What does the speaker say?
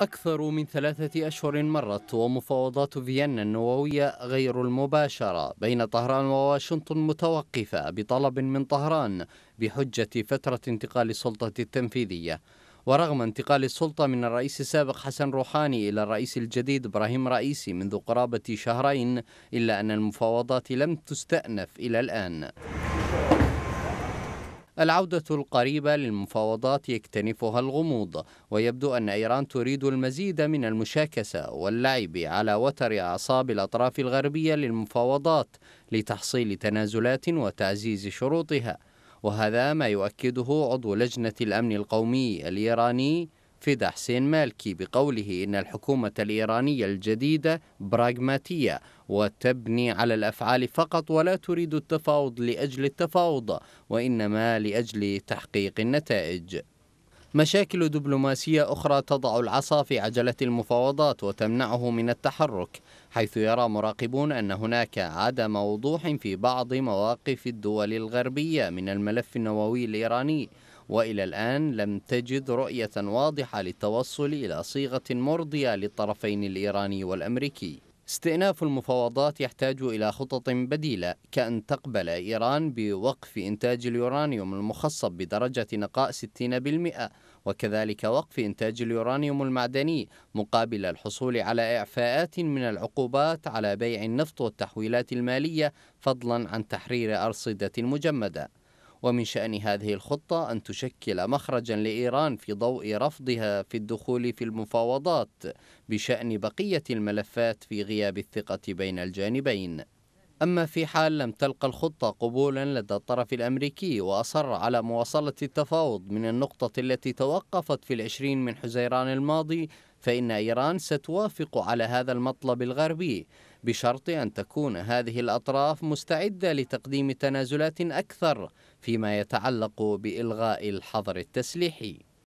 أكثر من ثلاثة أشهر مرت ومفاوضات فيينا النووية غير المباشرة بين طهران وواشنطن متوقفة بطلب من طهران بحجة فترة انتقال السلطة التنفيذية ورغم انتقال السلطة من الرئيس السابق حسن روحاني إلى الرئيس الجديد إبراهيم رئيسي منذ قرابة شهرين إلا أن المفاوضات لم تستأنف إلى الآن العودة القريبة للمفاوضات يكتنفها الغموض ويبدو أن إيران تريد المزيد من المشاكسة واللعب على وتر أعصاب الأطراف الغربية للمفاوضات لتحصيل تنازلات وتعزيز شروطها وهذا ما يؤكده عضو لجنة الأمن القومي الإيراني فدا حسين مالكي بقوله إن الحكومة الإيرانية الجديدة براغماتية وتبني على الأفعال فقط ولا تريد التفاوض لأجل التفاوض وإنما لأجل تحقيق النتائج مشاكل دبلوماسية أخرى تضع العصا في عجلة المفاوضات وتمنعه من التحرك حيث يرى مراقبون أن هناك عدم وضوح في بعض مواقف الدول الغربية من الملف النووي الإيراني وإلى الآن لم تجد رؤية واضحة للتوصل إلى صيغة مرضية للطرفين الإيراني والأمريكي استئناف المفاوضات يحتاج إلى خطط بديلة كأن تقبل إيران بوقف إنتاج اليورانيوم المخصب بدرجة نقاء 60% وكذلك وقف إنتاج اليورانيوم المعدني مقابل الحصول على إعفاءات من العقوبات على بيع النفط والتحويلات المالية فضلا عن تحرير أرصدة مجمدة ومن شأن هذه الخطة أن تشكل مخرجا لإيران في ضوء رفضها في الدخول في المفاوضات بشأن بقية الملفات في غياب الثقة بين الجانبين أما في حال لم تلقى الخطة قبولا لدى الطرف الأمريكي وأصر على مواصلة التفاوض من النقطة التي توقفت في العشرين من حزيران الماضي فإن إيران ستوافق على هذا المطلب الغربي بشرط أن تكون هذه الأطراف مستعدة لتقديم تنازلات أكثر فيما يتعلق بإلغاء الحظر التسليحي